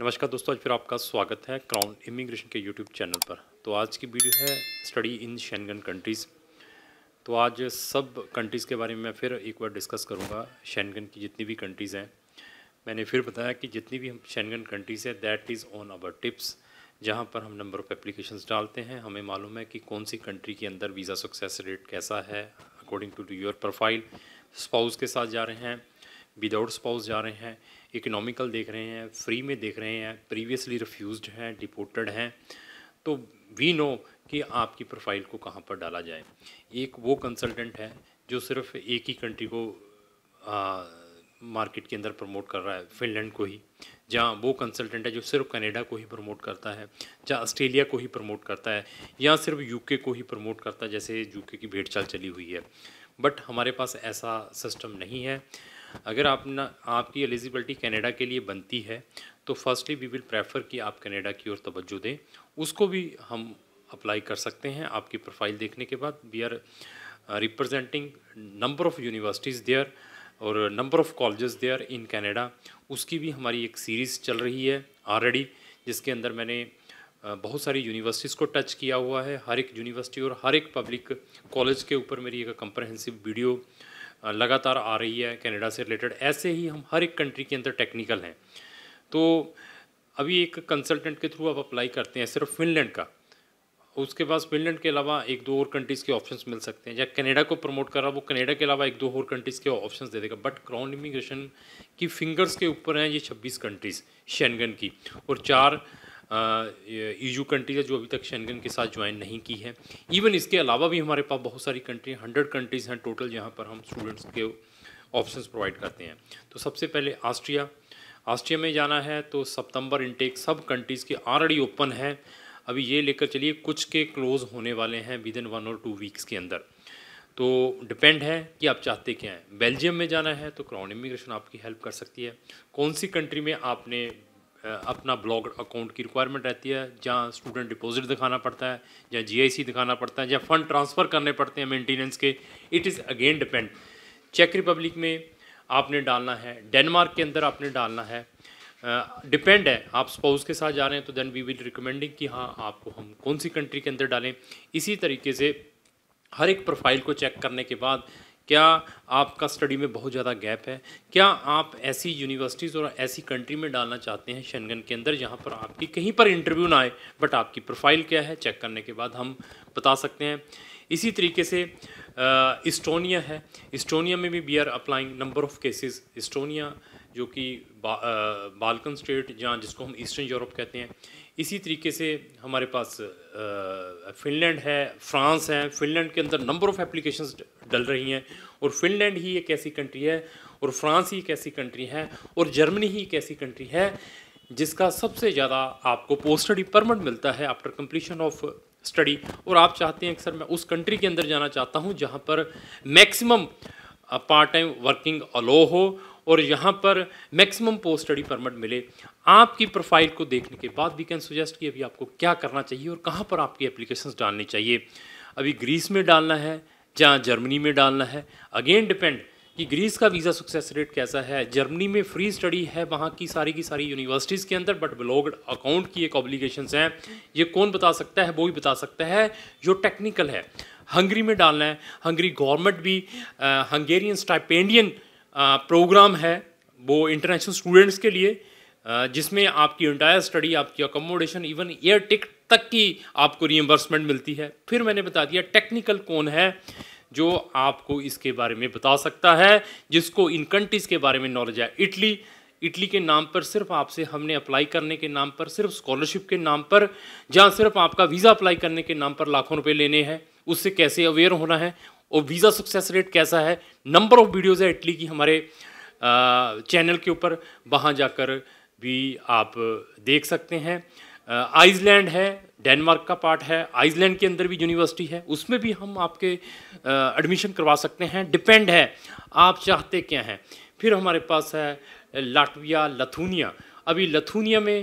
नमस्कार दोस्तों आज फिर आपका स्वागत है क्राउन इमिग्रेशन के यूट्यूब चैनल पर तो आज की वीडियो है स्टडी इन शेंगन कंट्रीज़ तो आज सब कंट्रीज़ के बारे में मैं फिर एक बार डिस्कस करूँगा शेंगन की जितनी भी कंट्रीज़ हैं मैंने फिर बताया कि जितनी भी हम शेंगन कंट्रीज़ है that is on our tips जहाँ पर हम नंबर ऑफ़ एप्लीकेशन डालते हैं हमें मालूम है कि कौन सी कंट्री के अंदर वीज़ा सक्सेस रेट कैसा है according to your profile spouse के साथ जा रहे हैं विदाउट स्पाउस जा रहे हैं इकोनॉमिकल देख रहे हैं फ्री में देख रहे हैं प्रीवियसली रिफ्यूज़ हैं डिपोर्टेड हैं तो वी नो कि आपकी प्रोफाइल को कहाँ पर डाला जाए एक वो कंसल्टेंट है जो सिर्फ एक ही कंट्री को आ, मार्केट के अंदर प्रमोट कर रहा है फिनलैंड को ही जहाँ वो कंसल्टेंट है जो सिर्फ कनाडा को ही प्रमोट करता है या ऑस्ट्रेलिया को ही प्रमोट करता है या सिर्फ यूके को ही प्रमोट करता है जैसे यूके की भेड़चाल चली हुई है बट हमारे पास ऐसा सिस्टम नहीं है अगर आप ना आपकी एलिजिबिलिटी कनाडा के लिए बनती है तो फर्स्टली वी विल प्रेफर कि आप कनाडा की ओर तवज्जो दें उसको भी हम अप्लाई कर सकते हैं आपकी प्रोफाइल देखने के बाद we are representing number of universities there और number of colleges there in Canada उसकी भी हमारी एक सीरीज़ चल रही है ऑलरेडी जिसके अंदर मैंने uh, बहुत सारी यूनिवर्सिटीज़ को टच किया हुआ है हर एक यूनिवर्सिटी और हर एक पब्लिक कॉलेज के ऊपर मेरी एक कंप्रहेंसिव वीडियो लगातार आ रही है कनाडा से रिलेटेड ऐसे ही हम हर एक कंट्री के अंदर टेक्निकल हैं तो अभी एक कंसल्टेंट के थ्रू आप अप्लाई करते हैं सिर्फ फिनलैंड का उसके पास फिनलैंड के अलावा एक दो और कंट्रीज़ के ऑप्शंस मिल सकते हैं या कनाडा को प्रमोट कर रहा वो कनाडा के अलावा एक दो और कंट्रीज़ के ऑप्शंस दे देगा बट क्राउन इमिग्रेशन की फिंगर्स के ऊपर हैं ये 26 कंट्रीज़ शेनगन की और चार यू कंट्रीज है जो अभी तक शेंगन के साथ ज्वाइन नहीं की है इवन इसके अलावा भी हमारे पास बहुत सारी कंट्री हंड्रेड कंट्रीज़ हैं टोटल जहाँ पर हम स्टूडेंट्स के ऑप्शंस प्रोवाइड करते हैं तो सबसे पहले ऑस्ट्रिया ऑस्ट्रिया में जाना है तो सितंबर इनटेक सब कंट्रीज़ के ऑलरेडी ओपन है अभी ये लेकर चलिए कुछ के क्लोज़ होने वाले हैं विद इन वन और टू वीक्स के अंदर तो डिपेंड है कि आप चाहते क्या हैं बेल्जियम में जाना है तो क्राउन इमिग्रेशन आपकी हेल्प कर सकती है कौन सी कंट्री में आपने अपना ब्लॉग अकाउंट की रिक्वायरमेंट रहती है जहाँ स्टूडेंट डिपॉजिट दिखाना पड़ता है या जीआईसी दिखाना पड़ता है या फंड ट्रांसफ़र करने पड़ते हैं मेंटेनेंस के इट इज़ अगेन डिपेंड चेक रिपब्लिक में आपने डालना है डेनमार्क के अंदर आपने डालना है डिपेंड uh, है आप स्पाउस के साथ जा रहे हैं तो देन वी विल रिकमेंडिंग कि हाँ आपको हम कौन सी कंट्री के अंदर डालें इसी तरीके से हर एक प्रोफाइल को चेक करने के बाद क्या आपका स्टडी में बहुत ज़्यादा गैप है क्या आप ऐसी यूनिवर्सिटीज़ और ऐसी कंट्री में डालना चाहते हैं शनगन के अंदर जहाँ पर आपकी कहीं पर इंटरव्यू ना आए बट आपकी प्रोफाइल क्या है चेक करने के बाद हम बता सकते हैं इसी तरीके से इस्टोनिया है इस्टोनिया में भी we are applying number of cases Estonia जो कि बा, बालकन स्टेट जहाँ जिसको हम ईस्टर्न यूरोप कहते हैं इसी तरीके से हमारे पास फिनलैंड है फ्रांस है फिनलैंड के अंदर नंबर ऑफ़ एप्लीकेशंस डल रही हैं और फिनलैंड ही एक ऐसी कंट्री है और फ्रांस ही एक ऐसी कंट्री है और जर्मनी ही एक ऐसी कंट्री है जिसका सबसे ज़्यादा आपको पोस्ट स्टडी परमिट मिलता है आफ्टर कंप्लीशन ऑफ स्टडी और आप चाहते हैं कि सर मैं उस कंट्री के अंदर जाना चाहता हूँ जहाँ पर maximum part time working allow हो और यहाँ पर मैक्सिमम पोस्ट स्टडी परमिट मिले आपकी प्रोफाइल को देखने के बाद वी कैन सुजेस्ट कि अभी आपको क्या करना चाहिए और कहाँ पर आपकी एप्लीकेशंस डालनी चाहिए अभी ग्रीस में डालना है जहाँ जर्मनी में डालना है अगेन डिपेंड कि ग्रीस का वीज़ा सक्सेस रेट कैसा है जर्मनी में फ्री स्टडी है वहाँ की सारी की सारी यूनिवर्सिटीज़ के अंदर बट ब्लॉग्ड अकाउंट की एक ऑब्लिगेशंस हैं ये कौन बता सकता है वो ही बता सकता है जो टेक्निकल है हंगरी में डालना है हंगरी गवर्नमेंट भी हंगेरियन स्टाइपेंडियन प्रोग्राम है वो इंटरनेशनल स्टूडेंट्स के लिए जिसमें आपकी इंटायर स्टडी आपकी अकोमोडेशन इवन एयर टिक तक की आपको रीएम्बर्समेंट मिलती है फिर मैंने बता दिया टेक्निकल कौन है जो आपको इसके बारे में बता सकता है जिसको इन कंट्रीज़ के बारे में नॉलेज है इटली इटली के नाम पर सिर्फ आपसे हमने अप्लाई करने के नाम पर सिर्फ स्कॉलरशिप के नाम पर जहाँ सिर्फ आपका वीज़ा अप्लाई करने के नाम पर लाखों रुपए लेने हैं उससे कैसे अवेयर होना है और वीज़ा सक्सेस रेट कैसा है नंबर ऑफ़ वीडियोज़ है इटली की हमारे चैनल के ऊपर वहाँ जाकर भी आप देख सकते हैं आइसलैंड है डेनमार्क का पार्ट है आइसलैंड के अंदर भी यूनिवर्सिटी है उसमें भी हम आपके एडमिशन करवा सकते हैं डिपेंड है आप चाहते क्या हैं फिर हमारे पास है लाटविया लथूनिया अभी लथूनिया में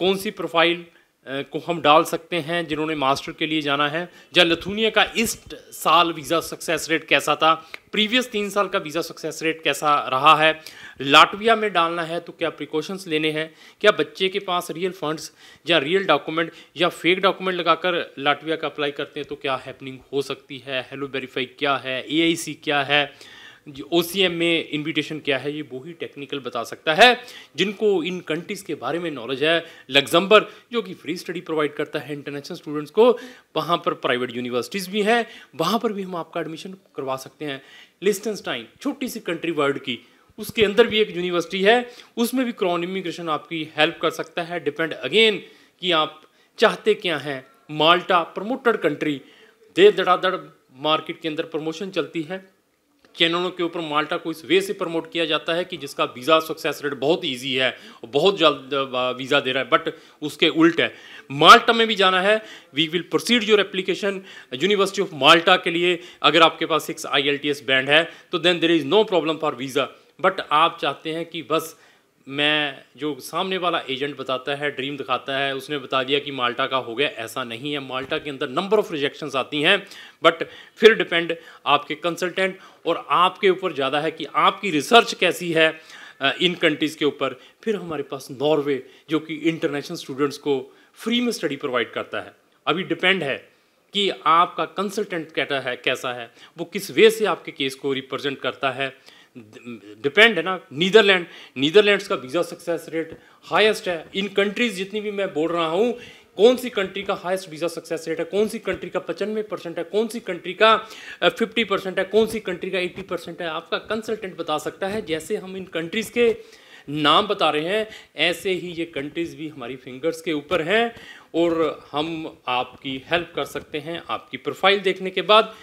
कौन सी प्रोफाइल को हम डाल सकते हैं जिन्होंने मास्टर के लिए जाना है या लथुनिया का इस साल वीज़ा सक्सेस रेट कैसा था प्रीवियस तीन साल का वीज़ा सक्सेस रेट कैसा रहा है लाटविया में डालना है तो क्या प्रिकॉशंस लेने हैं क्या बच्चे के पास रियल फंड्स या रियल डॉक्यूमेंट या फेक डॉक्यूमेंट लगाकर लाटविया का अप्लाई करते हैं तो क्या हैपनिंग हो सकती है हेलो वेरीफाई क्या है ए क्या है ओ सी एम में इन्विटेशन क्या है ये वो ही टेक्निकल बता सकता है जिनको इन कंट्रीज़ के बारे में नॉलेज है लग्जम्बर जो कि फ्री स्टडी प्रोवाइड करता है इंटरनेशनल स्टूडेंट्स को वहाँ पर प्राइवेट यूनिवर्सिटीज़ भी हैं वहाँ पर भी हम आपका एडमिशन करवा सकते हैं लिस्टनस्टाइन छोटी सी कंट्री वर्ल्ड की उसके अंदर भी एक यूनिवर्सिटी है उसमें भी क्रॉन इमिग्रेशन आपकी हेल्प कर सकता है डिपेंड अगेन कि आप चाहते क्या हैं माल्टा प्रमोटेड कंट्री देर दड़ मार्केट के अंदर प्रमोशन चलती है चैनलों के ऊपर माल्टा को इस वे से प्रमोट किया जाता है कि जिसका वीज़ा सक्सेस रेट बहुत ईजी है बहुत जल्द वीज़ा दे रहा है बट उसके उल्ट है माल्टा में भी जाना है we will proceed your application university of Malta के लिए अगर आपके पास सिक्स आई बैंड है तो then there is no problem for visa but आप चाहते हैं कि बस मैं जो सामने वाला एजेंट बताता है ड्रीम दिखाता है उसने बता दिया कि माल्टा का हो गया ऐसा नहीं है माल्टा के अंदर नंबर ऑफ़ रिजेक्शंस आती हैं बट फिर डिपेंड आपके कंसल्टेंट और आपके ऊपर ज़्यादा है कि आपकी रिसर्च कैसी है इन कंट्रीज़ के ऊपर फिर हमारे पास नॉर्वे जो कि इंटरनेशनल स्टूडेंट्स को फ्री में स्टडी प्रोवाइड करता है अभी डिपेंड है कि आपका कंसल्टेंट कैटा है कैसा है वो किस वे से आपके केस को रिप्रेजेंट करता है डिपेंड है ना नीदरलैंड नीदरलैंड्स का वीज़ा सक्सेस रेट हाईएस्ट है इन कंट्रीज़ जितनी भी मैं बोल रहा हूँ कौन सी कंट्री का हाईएस्ट वीज़ा सक्सेस रेट है कौन सी कंट्री का पचानवे परसेंट है कौन सी कंट्री का फिफ्टी परसेंट है कौन सी कंट्री का एट्टी परसेंट है आपका कंसल्टेंट बता सकता है जैसे हम इन कंट्रीज़ के नाम बता रहे हैं ऐसे ही ये कंट्रीज़ भी हमारी फिंगर्स के ऊपर हैं और हम आपकी हेल्प कर सकते हैं आपकी प्रोफाइल देखने के बाद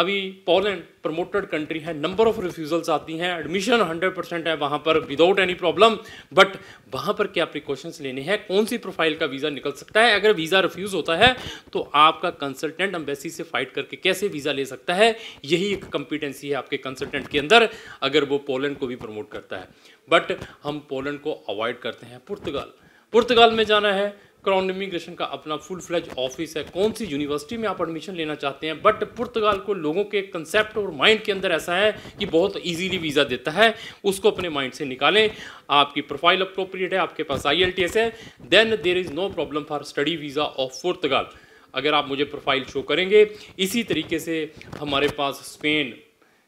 अभी पोलैंड प्रमोटेड कंट्री है नंबर ऑफ रिफ्यूज़ल्स आती हैं एडमिशन 100 परसेंट है वहाँ पर विदाउट एनी प्रॉब्लम बट वहाँ पर क्या प्रिकॉशंस लेने हैं कौन सी प्रोफाइल का वीज़ा निकल सकता है अगर वीज़ा रिफ्यूज़ होता है तो आपका कंसल्टेंट अम्बेसी से फाइट करके कैसे वीज़ा ले सकता है यही एक कंपिटेंसी है आपके कंसल्टेंट के अंदर अगर वो पोलैंड को भी प्रमोट करता है बट हम पोलैंड को अवॉइड करते हैं पुर्तगाल पुर्तगाल में जाना है क्राउन इमिग्रेशन का अपना फुल फ्लेज ऑफिस है कौन सी यूनिवर्सिटी में आप एडमिशन लेना चाहते हैं बट पुर्तगाल को लोगों के कंसेप्ट और माइंड के अंदर ऐसा है कि बहुत ईजीली वीज़ा देता है उसको अपने माइंड से निकालें आपकी प्रोफाइल अप्रोप्रिएट है आपके पास आई है then there is no problem for study visa of Portugal अगर आप मुझे प्रोफाइल शो करेंगे इसी तरीके से हमारे पास स्पेन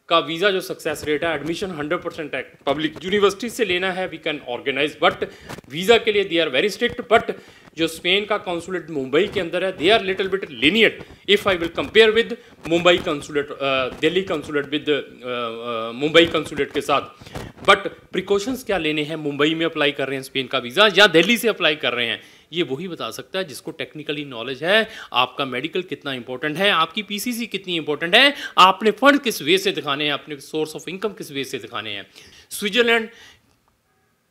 का वीज़ा जो सक्सेस रेट है एडमिशन 100 परसेंट है पब्लिक यूनिवर्सिटी से लेना है we can organize but visa के लिए they are very strict but जो स्पेन का कॉन्सुलेट मुंबई के अंदर है they are little bit lenient if I will compare with Mumbai consulate uh, Delhi consulate with uh, uh, Mumbai consulate के साथ बट प्रिकॉशंस क्या लेने हैं मुंबई में अप्लाई कर रहे हैं स्पेन का वीज़ा या दिल्ली से अप्लाई कर रहे हैं ये वही बता सकता है जिसको टेक्निकली नॉलेज है आपका मेडिकल कितना इंपॉर्टेंट है आपकी पीसीसी कितनी इंपॉर्टेंट है आपने फंड किस वे से दिखाने हैं अपने सोर्स ऑफ इनकम किस वे से दिखाने हैं स्विट्जरलैंड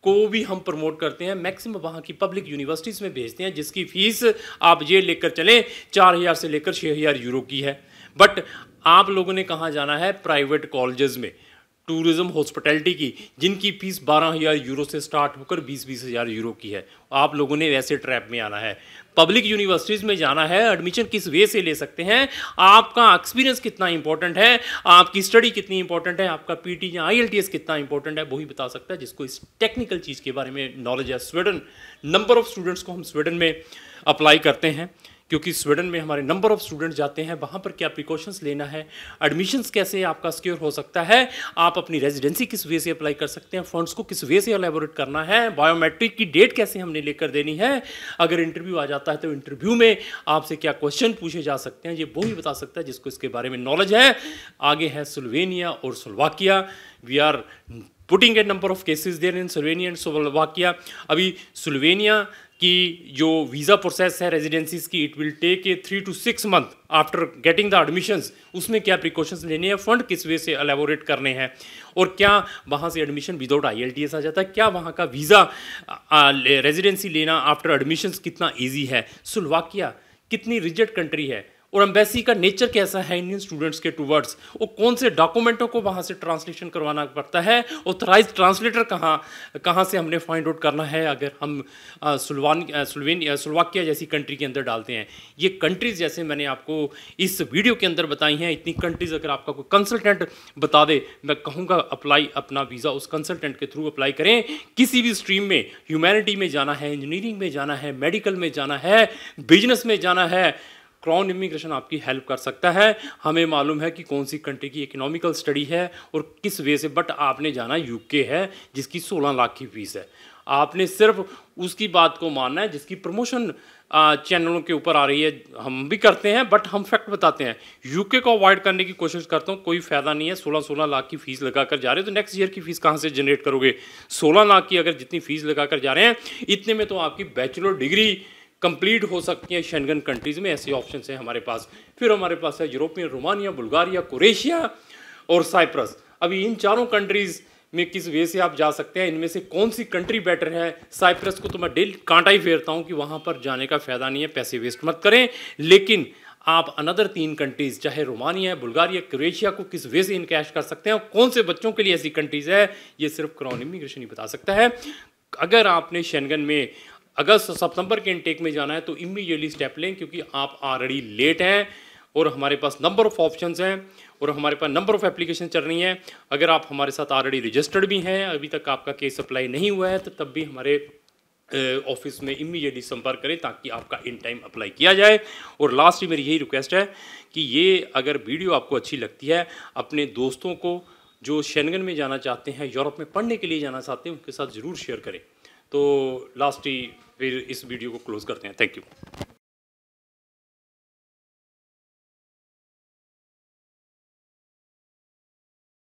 को भी हम प्रमोट करते हैं मैक्सिमम वहाँ की पब्लिक यूनिवर्सिटीज़ में भेजते हैं जिसकी फ़ीस आप ये लेकर चलें चार हज़ार से लेकर छः हज़ार यूरो की है बट आप लोगों ने कहाँ जाना है प्राइवेट कॉलेजेस में टूरिज़्म हॉस्पिटैलिटी की जिनकी फ़ीस बारह हज़ार यूरो से स्टार्ट होकर बीस बीस हज़ार यूरो की है आप लोगों ने वैसे ट्रैप में आना है पब्लिक यूनिवर्सिटीज़ में जाना है एडमिशन किस वे से ले सकते हैं आपका एक्सपीरियंस कितना इंपॉर्टेंट है आपकी स्टडी कितनी इंपॉर्टेंट है आपका पीटी या आईएलटीएस कितना इंपॉर्टेंट है वो ही बता सकता है जिसको इस टेक्निकल चीज़ के बारे में नॉलेज है स्वीडन नंबर ऑफ स्टूडेंट्स को हम स्वीडन में अप्लाई करते हैं क्योंकि स्वीडन में हमारे नंबर ऑफ़ स्टूडेंट जाते हैं वहाँ पर क्या प्रिकॉशंस लेना है एडमिशन्स कैसे आपका सिक्योर हो सकता है आप अपनी रेजिडेंसी किस वे से अप्लाई कर सकते हैं फंड्स को किस वे से अलेबोरेट करना है बायोमेट्रिक की डेट कैसे हमने लेकर देनी है अगर इंटरव्यू आ जाता है तो इंटरव्यू में आपसे क्या क्वेश्चन पूछे जा सकते हैं ये वो ही बता सकता है जिसको इसके बारे में नॉलेज है आगे है सुलवेनिया और Slovakia we are putting a number of cases there in Slovenia and Slovakia अभी सुलवेनिया कि जो वीज़ा प्रोसेस है रेजिडेंसीज की it will take a three to six month after getting the admissions उसमें क्या प्रिकॉशंस लेने हैं फंड किस वे से अलेबोरेट करने हैं और क्या वहाँ से एडमिशन विदाउट आई आ जाता है क्या वहाँ का वीज़ा रेजिडेंसी लेना आफ्टर एडमिशंस कितना ईजी है सुलवाकिया कितनी रिजेक्ट कंट्री है और एम्बेसी का नेचर कैसा है इंडियन स्टूडेंट्स के टूवर्ड्स वो कौन से डॉक्यूमेंटों को वहाँ से ट्रांसलेशन करवाना पड़ता है ऑथराइज ट्रांसलेटर कहाँ कहाँ से हमने फाइंड आउट करना है अगर हम सुलवान सुलवाकिया जैसी कंट्री के अंदर डालते हैं ये कंट्रीज़ जैसे मैंने आपको इस वीडियो के अंदर बताई हैं इतनी कंट्रीज़ अगर आपका कोई कंसल्टेंट बता दे मैं कहूँगा अप्लाई अपना वीज़ा उस कंसल्टेंट के थ्रू अप्लाई करें किसी भी स्ट्रीम में ह्यूमैनिटी में जाना है इंजीनियरिंग में जाना है मेडिकल में जाना है बिजनेस में जाना है क्रॉन इमिग्रेशन आपकी हेल्प कर सकता है हमें मालूम है कि कौन सी कंट्री की इकोनॉमिकल स्टडी है और किस वे से बट आपने जाना यूके है जिसकी 16 लाख की फीस है आपने सिर्फ उसकी बात को मानना है जिसकी प्रमोशन चैनलों के ऊपर आ रही है हम भी करते हैं बट हम फैक्ट बताते हैं यूके को अवॉइड करने की कोशिश करता हूँ कोई फ़ायदा नहीं है सोलह सोलह लाख की फीस लगा कर जा रहे हो तो नेक्स्ट ईयर की फीस कहाँ से जनरेट करोगे सोलह लाख की अगर जितनी फीस लगा कर जा रहे हैं इतने में तो आपकी बैचलर डिग्री कंप्लीट हो सकती हैं शेंगन कंट्रीज़ में ऐसे ऑप्शन हैं हमारे पास फिर हमारे पास है यूरोपियन रोमानिया बुल्गारिया क्रोशिया और साइप्रस अभी इन चारों कंट्रीज़ में किस वे से आप जा सकते हैं इनमें से कौन सी कंट्री बेटर है साइप्रस को तो मैं डेली कांटा ही फेरता हूँ कि वहाँ पर जाने का फ़ायदा नहीं है पैसे वेस्ट मत करें लेकिन आप अनदर तीन कंट्रीज़ चाहे रोमानिया है बुल्गारिया क्रोएशिया को किस वे से इनकैश कर सकते हैं और कौन से बच्चों के लिए ऐसी कंट्रीज़ है ये सिर्फ क्राउन इमिग्रेशन ही बता सकता है अगर आपने शेनगन में अगस्त सितंबर के इनटेक में जाना है तो इमीडिएटली स्टेप लें क्योंकि आप ऑलरेडी लेट हैं और हमारे पास नंबर ऑफ़ ऑप्शन हैं और हमारे पास नंबर ऑफ़ एप्लीकेशन चल रही हैं अगर आप हमारे साथ ऑलरेडी रजिस्टर्ड भी हैं अभी तक आपका केस अप्लाई नहीं हुआ है तो तब भी हमारे ऑफिस में इमीडिएटली संपर्क करें ताकि आपका इन टाइम अप्लाई किया जाए और लास्ट ही मेरी यही रिक्वेस्ट है कि ये अगर वीडियो आपको अच्छी लगती है अपने दोस्तों को जो शेनगन में जाना चाहते हैं यूरोप में पढ़ने के लिए जाना चाहते हैं उनके साथ ज़रूर शेयर करें तो लास्ट ही फिर इस वीडियो को क्लोज करते हैं थैंक यू